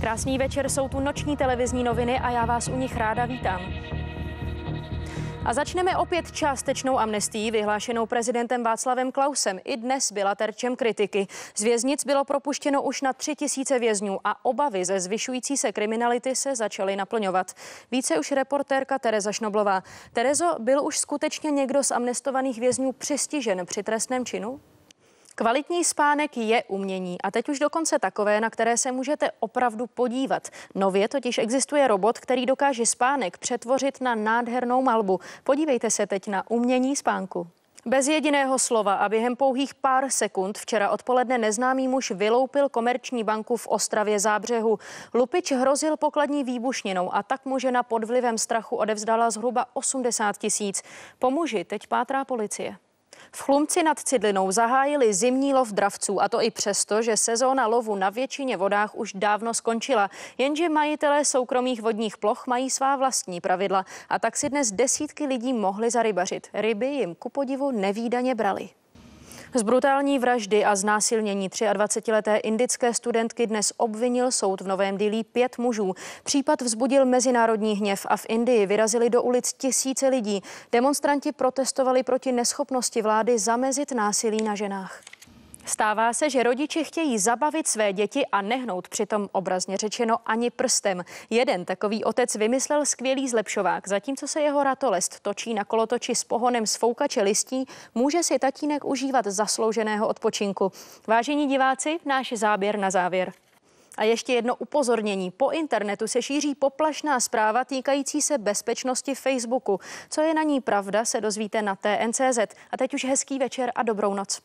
Krásný večer jsou tu noční televizní noviny a já vás u nich ráda vítám. A začneme opět částečnou amnestií vyhlášenou prezidentem Václavem Klausem. I dnes byla terčem kritiky. Z věznic bylo propuštěno už na tři tisíce vězňů a obavy ze zvyšující se kriminality se začaly naplňovat. Více už reportérka Tereza Šnoblová. Terezo, byl už skutečně někdo z amnestovaných vězňů přistižen při trestném činu? Kvalitní spánek je umění a teď už dokonce takové, na které se můžete opravdu podívat. Nově totiž existuje robot, který dokáže spánek přetvořit na nádhernou malbu. Podívejte se teď na umění spánku. Bez jediného slova a během pouhých pár sekund včera odpoledne neznámý muž vyloupil komerční banku v Ostravě Zábřehu. Lupič hrozil pokladní výbušninou a tak mu žena pod vlivem strachu odevzdala zhruba 80 tisíc. Po muži teď pátrá policie. V Chlumci nad Cidlinou zahájili zimní lov dravců a to i přesto, že sezóna lovu na většině vodách už dávno skončila. Jenže majitelé soukromých vodních ploch mají svá vlastní pravidla a tak si dnes desítky lidí mohly zarybařit. Ryby jim ku podivu nevýdaně brali. Z brutální vraždy a znásilnění 23-leté indické studentky dnes obvinil soud v Novém Dilí pět mužů. Případ vzbudil mezinárodní hněv a v Indii vyrazili do ulic tisíce lidí. Demonstranti protestovali proti neschopnosti vlády zamezit násilí na ženách. Stává se, že rodiče chtějí zabavit své děti a nehnout přitom obrazně řečeno ani prstem. Jeden takový otec vymyslel skvělý zlepšovák. Zatímco se jeho ratolest točí na kolotoči s pohonem foukače listí, může si tatínek užívat zaslouženého odpočinku. Vážení diváci, náš záběr na závěr. A ještě jedno upozornění. Po internetu se šíří poplašná zpráva týkající se bezpečnosti Facebooku. Co je na ní pravda, se dozvíte na TNCZ. A teď už hezký večer a dobrou noc.